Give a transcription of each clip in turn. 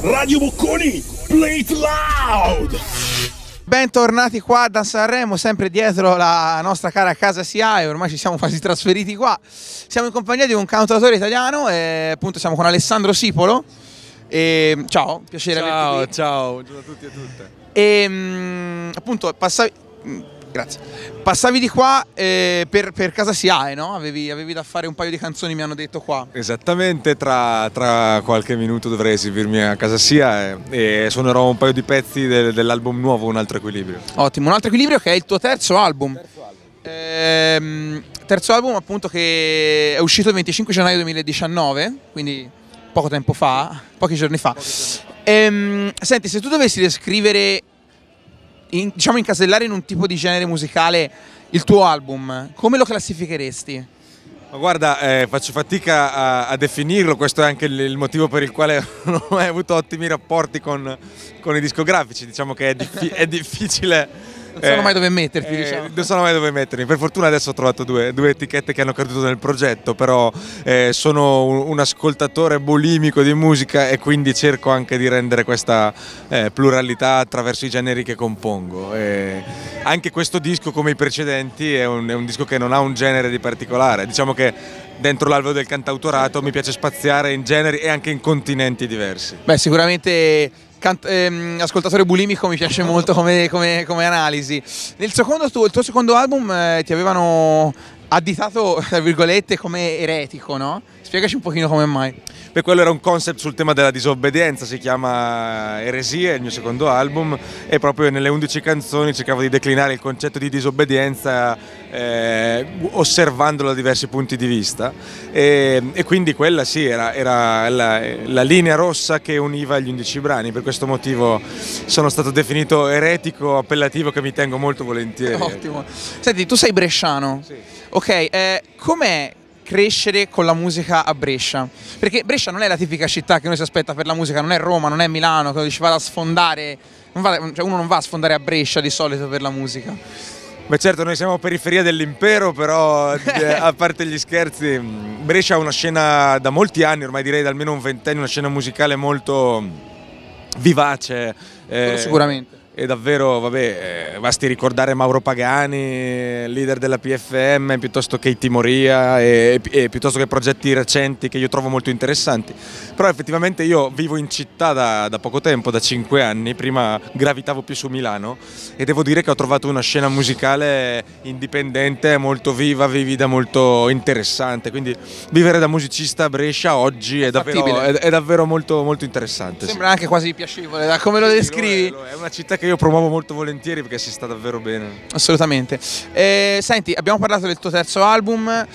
Radio Bocconi, play it loud! Bentornati qua da Sanremo, sempre dietro la nostra cara casa SIAE, ormai ci siamo quasi trasferiti qua. Siamo in compagnia di un cantatore italiano e appunto siamo con Alessandro Sipolo. E, ciao, piacere ciao, averti qui. Ciao, ciao a tutti e a tutte. E mm, appunto passavi mm, Grazie. Passavi di qua eh, per, per, casa SIAE, no? Avevi, avevi, da fare un paio di canzoni, mi hanno detto qua. Esattamente, tra, tra qualche minuto dovrei esibirmi a casa SIAE e, suonerò un paio di pezzi del, dell'album nuovo, Un altro equilibrio. Ottimo, Un altro equilibrio che è il tuo terzo album. Terzo album. Ehm, terzo album appunto che è uscito il 25 gennaio 2019, quindi poco tempo fa, pochi giorni fa. Pochi giorni fa. Ehm, senti, se tu dovessi descrivere in, diciamo, incasellare in un tipo di genere musicale il tuo album, come lo classificheresti? Ma guarda, eh, faccio fatica a, a, definirlo, questo è anche il, il, motivo per il quale non ho mai avuto ottimi rapporti con, con i discografici, diciamo che è, diffi è difficile non sanno eh, mai dove metterti, eh, diciamo. Non sanno mai dove mettermi. Per fortuna adesso ho trovato due, due etichette che hanno creduto nel progetto, però eh, sono un, un, ascoltatore bulimico di musica e quindi cerco anche di rendere questa pluralità attraverso i generi che compongo. anche questo disco, come i precedenti, è un, è un disco che non ha un genere di particolare. Diciamo che dentro l'alveo del cantautorato mi piace spaziare in generi e anche in continenti diversi. Beh, sicuramente Cant- ehm, ascoltatore bulimico mi piace molto come, come, come analisi. Nel secondo, tu, il tuo secondo album eh, ti avevano additato, tra virgolette, come eretico, no? Spiegaci un pochino come mai. Beh, quello era un concept sul tema della disobbedienza, si chiama Eresia, il mio secondo album, e proprio nelle 11 canzoni cercavo di declinare il concetto di disobbedienza eh, osservandolo da diversi punti di vista. E, e quindi quella sì, era, era la, la, linea rossa che univa gli 11 brani, per questo motivo sono stato definito eretico, appellativo che mi tengo molto volentieri. Ottimo. Senti, tu sei bresciano. Sì. Ok, eh, com'è crescere con la musica a Brescia? Perché Brescia non è la tipica città che noi si aspetta per la musica, non è Roma, non è Milano, che ci vada a sfondare, va, cioè uno non va a sfondare a Brescia di solito per la musica. Beh certo, noi siamo periferia dell'impero, però eh, a parte gli scherzi, mm, Brescia ha una scena da molti anni, ormai direi da almeno un ventennio, una scena musicale molto vivace. Eh, sicuramente e davvero, vabbè, eh, basti ricordare Mauro Pagani, leader della PFM, piuttosto che i Timoria e, e, piuttosto che progetti recenti che io trovo molto interessanti. Però effettivamente io vivo in città da, da poco tempo, da cinque anni, prima gravitavo più su Milano e devo dire che ho trovato una scena musicale indipendente, molto viva, vivida, molto interessante. Quindi vivere da musicista a Brescia oggi è, davvero, è, è davvero molto, molto, interessante. Sembra sì. anche quasi piacevole, da come lo descrivi. Lo è, lo è una città che io promuovo molto volentieri perché si sta davvero bene. Assolutamente. Eh, senti, abbiamo parlato del tuo terzo album.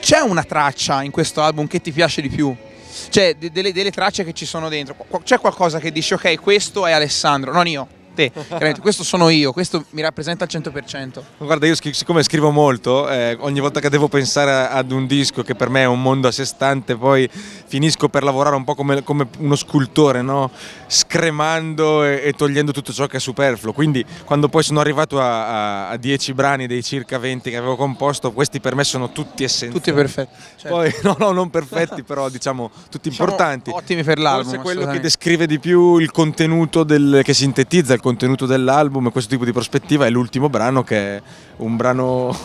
C'è una traccia in questo album che ti piace di più? Cioè, delle, delle tracce che ci sono dentro. C'è qualcosa che dici, ok, questo è Alessandro, non io te. questo sono io, questo mi rappresenta al 100%. Guarda, io siccome scrivo molto, eh, ogni volta che devo pensare ad un disco che per me è un mondo a sé stante, poi finisco per lavorare un po' come, come uno scultore, no? scremando e, e, togliendo tutto ciò che è superfluo. Quindi quando poi sono arrivato a, a, a 10 brani dei circa 20 che avevo composto, questi per me sono tutti essenziali. Tutti perfetti. Certo. Poi, no, no, non perfetti, però diciamo tutti diciamo importanti. Ottimi per l'album. Forse quello che descrive di più il contenuto del, che sintetizza il contenuto dell'album, e questo tipo di prospettiva è l'ultimo brano che è un brano,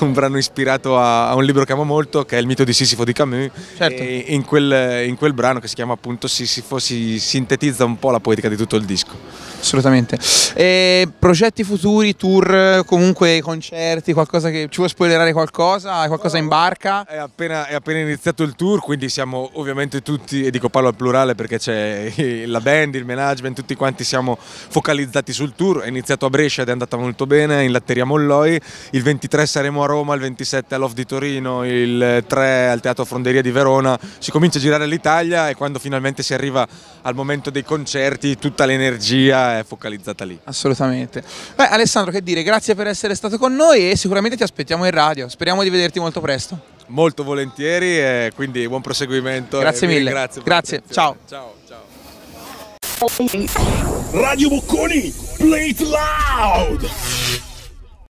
un brano ispirato a, a, un libro che amo molto che è Il mito di Sisifo di Camus certo. e in quel, in quel brano che si chiama appunto Sisifo si sintetizza un po' la poetica di tutto il disco assolutamente. E progetti futuri, tour, comunque concerti, qualcosa che ci vuoi spoilerare qualcosa? Hai qualcosa in barca? È appena, è appena, iniziato il tour, quindi siamo ovviamente tutti, e dico parlo al plurale perché c'è la band, il management, tutti quanti siamo focalizzati sul tour. È iniziato a Brescia ed è andata molto bene, in Latteria Molloi. Il 23 saremo a Roma, il 27 all'Off di Torino, il 3 al Teatro Fronderia di Verona. Si comincia a girare l'Italia e quando finalmente si arriva al momento dei concerti, tutta l'energia è focalizzata lì. Assolutamente. Beh, Alessandro, che dire, grazie per essere stato con noi e sicuramente ti aspettiamo in radio. Speriamo di vederti molto presto. Molto volentieri e quindi buon proseguimento. Grazie mille. Grazie. grazie. Ciao. Ciao. Ciao. Radio Bocconi, play it loud!